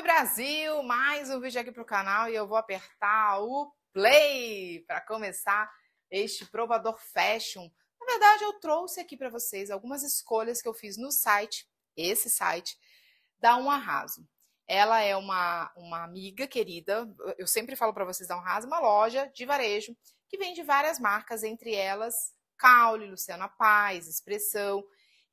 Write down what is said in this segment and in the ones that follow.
Oi Brasil, mais um vídeo aqui para o canal e eu vou apertar o play para começar este provador fashion. Na verdade, eu trouxe aqui para vocês algumas escolhas que eu fiz no site, esse site, da Um Arraso. Ela é uma, uma amiga querida, eu sempre falo para vocês da Um Arraso, uma loja de varejo que vende várias marcas, entre elas Caule, Luciana Paz, Expressão,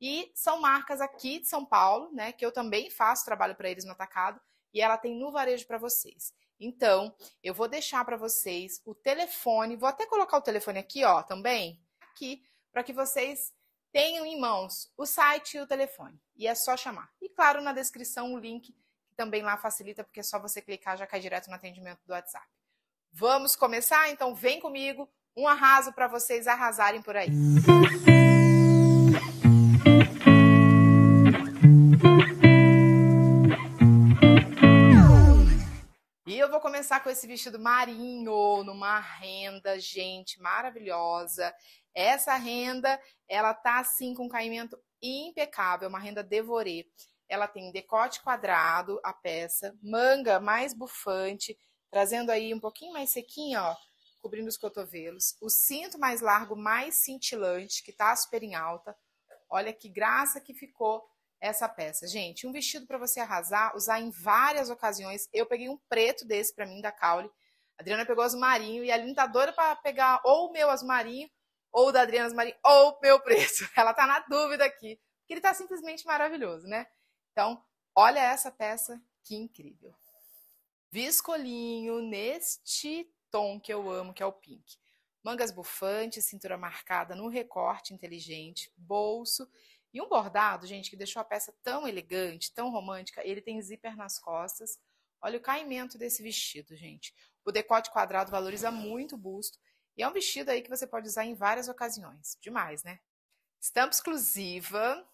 e são marcas aqui de São Paulo, né, que eu também faço trabalho para eles no atacado, e ela tem no varejo para vocês. Então, eu vou deixar para vocês o telefone, vou até colocar o telefone aqui, ó, também, aqui, para que vocês tenham em mãos o site e o telefone. E é só chamar. E claro, na descrição o link que também lá facilita, porque é só você clicar já cai direto no atendimento do WhatsApp. Vamos começar? Então, vem comigo. Um arraso para vocês arrasarem por aí. Música Tá com esse vestido marinho, numa renda, gente, maravilhosa. Essa renda, ela tá assim com um caimento impecável, uma renda devorê. Ela tem decote quadrado, a peça, manga mais bufante, trazendo aí um pouquinho mais sequinha, ó, cobrindo os cotovelos. O cinto mais largo, mais cintilante, que tá super em alta. Olha que graça que ficou essa peça. Gente, um vestido para você arrasar, usar em várias ocasiões. Eu peguei um preto desse para mim da Caule. A Adriana pegou as marinho e a Aline tá doida para pegar ou o meu as marinho ou o da Adriana as marinho ou o meu preto. Ela tá na dúvida aqui, porque ele tá simplesmente maravilhoso, né? Então, olha essa peça, que incrível. Viscolinho neste tom que eu amo, que é o pink. Mangas bufantes, cintura marcada no recorte inteligente, bolso e um bordado, gente, que deixou a peça tão elegante, tão romântica, ele tem zíper nas costas. Olha o caimento desse vestido, gente. O decote quadrado valoriza muito o busto e é um vestido aí que você pode usar em várias ocasiões. Demais, né? Estampa exclusiva,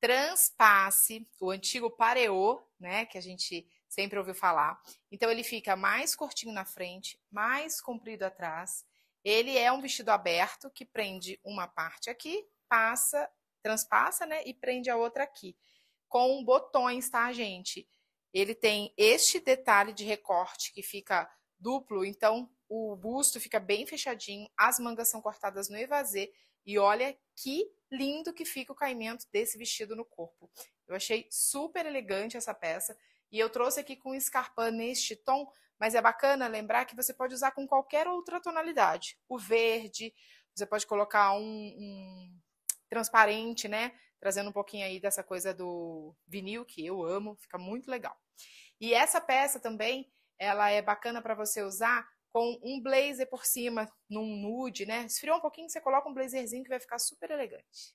transpasse, o antigo pareô, né, que a gente sempre ouviu falar. Então ele fica mais curtinho na frente, mais comprido atrás. Ele é um vestido aberto que prende uma parte aqui, passa transpassa, né? E prende a outra aqui. Com botões, tá, gente? Ele tem este detalhe de recorte que fica duplo, então o busto fica bem fechadinho, as mangas são cortadas no evasê e olha que lindo que fica o caimento desse vestido no corpo. Eu achei super elegante essa peça e eu trouxe aqui com escarpã neste tom, mas é bacana lembrar que você pode usar com qualquer outra tonalidade. O verde, você pode colocar um, um transparente, né? Trazendo um pouquinho aí dessa coisa do vinil, que eu amo, fica muito legal. E essa peça também, ela é bacana para você usar com um blazer por cima, num nude, né? Esfriou um pouquinho, você coloca um blazerzinho que vai ficar super elegante.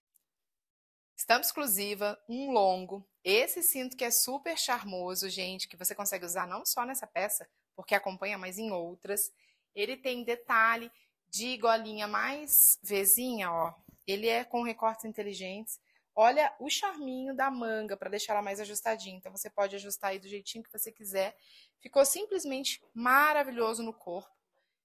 Estampa exclusiva, um longo. Esse cinto que é super charmoso, gente, que você consegue usar não só nessa peça, porque acompanha, mas em outras. Ele tem detalhe de golinha mais vezinha, ó, ele é com recortes inteligentes. Olha o charminho da manga para deixar ela mais ajustadinha. Então você pode ajustar aí do jeitinho que você quiser. Ficou simplesmente maravilhoso no corpo.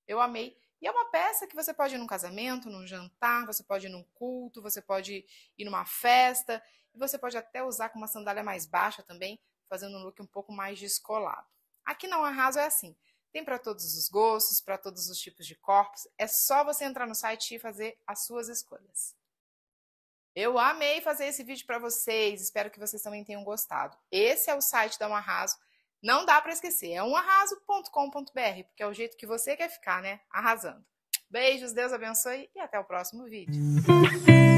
Eu amei. E é uma peça que você pode ir num casamento, num jantar, você pode ir num culto, você pode ir numa festa, e você pode até usar com uma sandália mais baixa também, fazendo um look um pouco mais descolado. Aqui não arraso é assim. Tem para todos os gostos, para todos os tipos de corpos. É só você entrar no site e fazer as suas escolhas. Eu amei fazer esse vídeo para vocês. Espero que vocês também tenham gostado. Esse é o site da é Um Arraso. Não dá para esquecer. É umarraso.com.br, porque é o jeito que você quer ficar, né? Arrasando. Beijos, Deus abençoe e até o próximo vídeo.